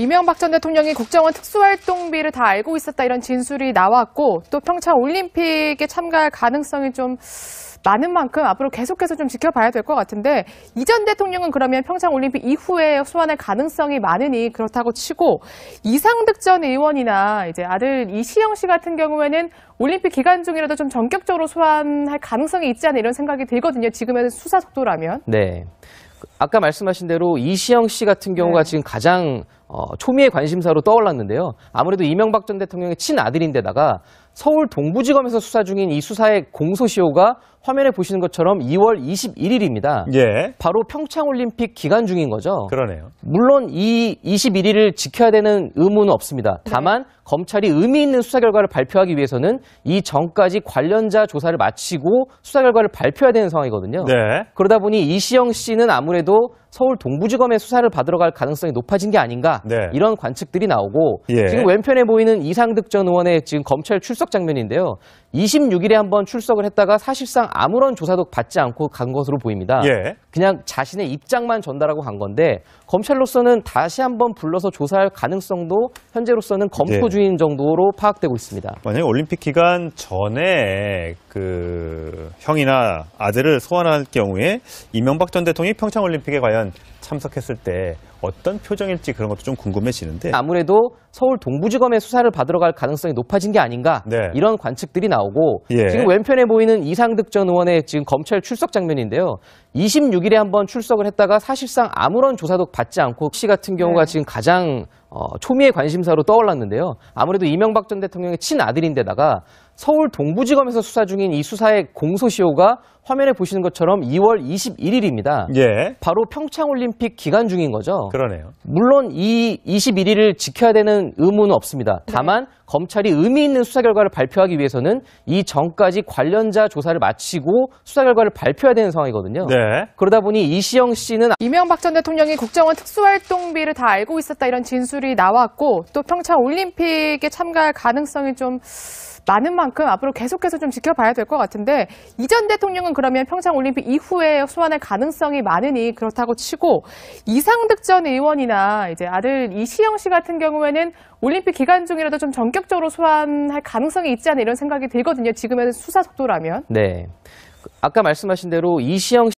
이명박 전 대통령이 국정원 특수활동비를 다 알고 있었다 이런 진술이 나왔고 또 평창 올림픽에 참가할 가능성이 좀 많은 만큼 앞으로 계속해서 좀 지켜봐야 될 것 같은데 이전 대통령은 그러면 평창 올림픽 이후에 소환할 가능성이 많으니 그렇다고 치고 이상득 전 의원이나 이제 아들 이시영 씨 같은 경우에는 올림픽 기간 중이라도 좀 전격적으로 소환할 가능성이 있지 않나 이런 생각이 들거든요. 지금의 수사 속도라면. 네. 아까 말씀하신 대로 이시영 씨 같은 경우가 네. 지금 가장 어, 초미의 관심사로 떠올랐는데요. 아무래도 이명박 전 대통령의 친아들인데다가 서울 동부지검에서 수사 중인 이 수사의 공소시효가 화면에 보시는 것처럼 2월 21일입니다. 예. 바로 평창올림픽 기간 중인 거죠. 그러네요. 물론 이 21일을 지켜야 되는 의무는 없습니다. 네. 다만 네. 검찰이 의미 있는 수사 결과를 발표하기 위해서는 이 전까지 관련자 조사를 마치고 수사 결과를 발표해야 되는 상황이거든요. 네. 그러다 보니 이시영 씨는 아무래도 서울 동부지검에 수사를 받으러 갈 가능성이 높아진 게 아닌가 네. 이런 관측들이 나오고 예. 지금 왼편에 보이는 이상득 전 의원의 지금 검찰 출석 장면인데요. 26일에 한번 출석을 했다가 사실상 아무런 조사도 받지 않고 간 것으로 보입니다. 예. 그냥 자신의 입장만 전달하고 간 건데 검찰로서는 다시 한번 불러서 조사할 가능성도 현재로서는 검토 예. 중인 정도로 파악되고 있습니다. 만약에 올림픽 기간 전에 그 형이나 아들을 소환할 경우에 이명박 전 대통령이 평창 올림픽에 과연 과연 참석했을 때 어떤 표정일지 그런 것도 좀 궁금해지는데 아무래도 서울 동부지검의 수사를 받으러 갈 가능성이 높아진 게 아닌가 네. 이런 관측들이 나오고 예. 지금 왼편에 보이는 이상득 전 의원의 지금 검찰 출석 장면인데요. 26일에 한번 출석을 했다가 사실상 아무런 조사도 받지 않고 씨 같은 경우가 네. 지금 가장 어, 초미의 관심사로 떠올랐는데요. 아무래도 이명박 전 대통령의 친아들인데다가 서울 동부지검에서 수사 중인 이 수사의 공소시효가 화면에 보시는 것처럼 2월 21일입니다. 예. 바로 평창올림픽 기간 중인 거죠. 그러네요. 물론 이 21일을 지켜야 되는 의무는 없습니다. 네. 다만 네. 검찰이 의미 있는 수사 결과를 발표하기 위해서는 이 전까지 관련자 조사를 마치고 수사 결과를 발표해야 되는 상황이거든요. 네. 그러다 보니 이시영 씨는 이명박 전 대통령이 국정원 특수활동비를 다 알고 있었다 이런 진술이 나왔고 또 평창올림픽에 참가할 가능성이 좀 많은 만큼 만큼 앞으로 계속해서 좀 지켜봐야 될 것 같은데 이전 대통령은 그러면 평창올림픽 이후에 소환할 가능성이 많으니 그렇다고 치고 이상득 전 의원이나 이제 아들 이시영 씨 같은 경우에는 올림픽 기간 중이라도 좀 전격적으로 소환할 가능성이 있지 않나 이런 생각이 들거든요. 지금의 수사 속도라면. 네. 아까 말씀하신 대로 이시영 씨